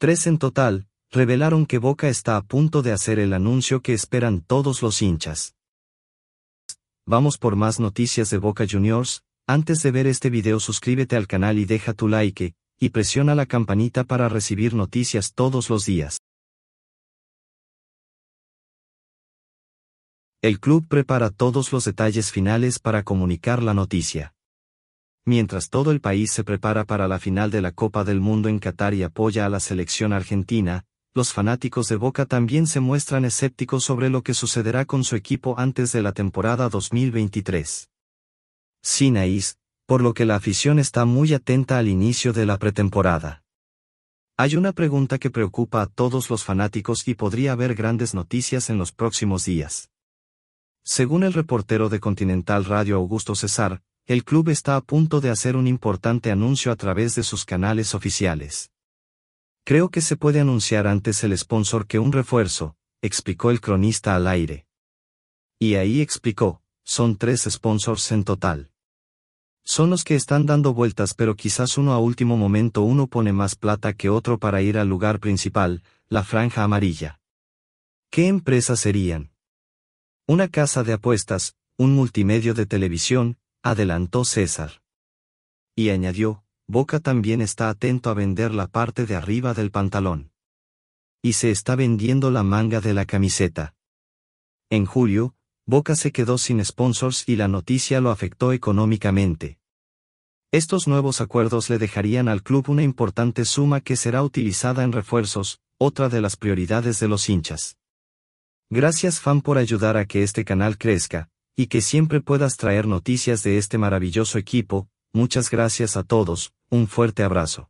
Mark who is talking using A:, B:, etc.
A: tres en total, revelaron que Boca está a punto de hacer el anuncio que esperan todos los hinchas. Vamos por más noticias de Boca Juniors, antes de ver este video suscríbete al canal y deja tu like, y presiona la campanita para recibir noticias todos los días. El club prepara todos los detalles finales para comunicar la noticia. Mientras todo el país se prepara para la final de la Copa del Mundo en Qatar y apoya a la selección argentina, los fanáticos de Boca también se muestran escépticos sobre lo que sucederá con su equipo antes de la temporada 2023. Sinaís, por lo que la afición está muy atenta al inicio de la pretemporada. Hay una pregunta que preocupa a todos los fanáticos y podría haber grandes noticias en los próximos días. Según el reportero de Continental Radio Augusto César, el club está a punto de hacer un importante anuncio a través de sus canales oficiales. Creo que se puede anunciar antes el sponsor que un refuerzo, explicó el cronista al aire. Y ahí explicó, son tres sponsors en total. Son los que están dando vueltas pero quizás uno a último momento uno pone más plata que otro para ir al lugar principal, la franja amarilla. ¿Qué empresas serían? Una casa de apuestas, un multimedio de televisión, adelantó César. Y añadió, Boca también está atento a vender la parte de arriba del pantalón. Y se está vendiendo la manga de la camiseta. En julio, Boca se quedó sin sponsors y la noticia lo afectó económicamente. Estos nuevos acuerdos le dejarían al club una importante suma que será utilizada en refuerzos, otra de las prioridades de los hinchas. Gracias fan por ayudar a que este canal crezca, y que siempre puedas traer noticias de este maravilloso equipo, muchas gracias a todos, un fuerte abrazo.